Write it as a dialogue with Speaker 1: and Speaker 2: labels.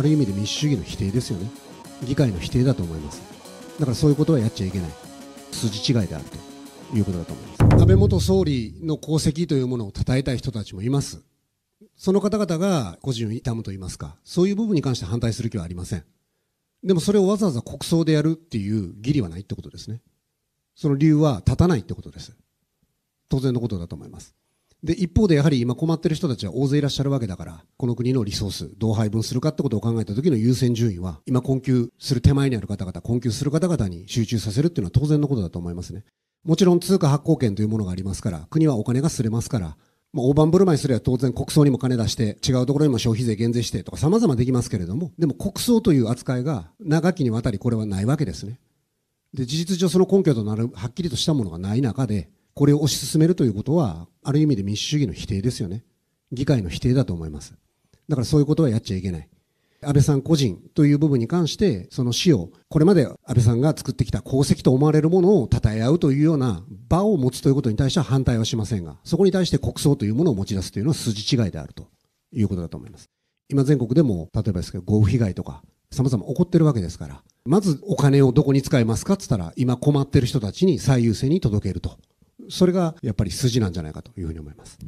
Speaker 1: ある意味で民主主義の否定ですよね議会の否定だと思いますだからそういうことはやっちゃいけない筋違いであるということだと思います安倍元総理の功績というものを称えたい人たちもいますその方々が個人を痛むと言いますかそういう部分に関して反対する気はありませんでもそれをわざわざ国葬でやるっていう義理はないってことですねその理由は立たないってことです当然のことだと思いますで、一方でやはり今困ってる人たちは大勢いらっしゃるわけだから、この国のリソース、どう配分するかってことを考えた時の優先順位は、今困窮する手前にある方々、困窮する方々に集中させるっていうのは当然のことだと思いますね。もちろん通貨発行権というものがありますから、国はお金がすれますから、まあ、大盤振る舞いすれば当然国葬にも金出して、違うところにも消費税減税してとか様々できますけれども、でも国葬という扱いが長きにわたりこれはないわけですね。で、事実上その根拠となるはっきりとしたものがない中で、これを推し進めるということは、ある意味で民主主義の否定ですよね。議会の否定だと思います。だからそういうことはやっちゃいけない。安倍さん個人という部分に関して、その死を、これまで安倍さんが作ってきた功績と思われるものを称え合うというような場を持つということに対しては反対はしませんが、そこに対して国葬というものを持ち出すというのは筋違いであるということだと思います。今全国でも、例えばですけど、豪雨被害とか、様々起こってるわけですから、まずお金をどこに使いますかって言ったら、今困ってる人たちに最優先に届けるとそれがやっぱり筋なんじゃないかというふうに思います。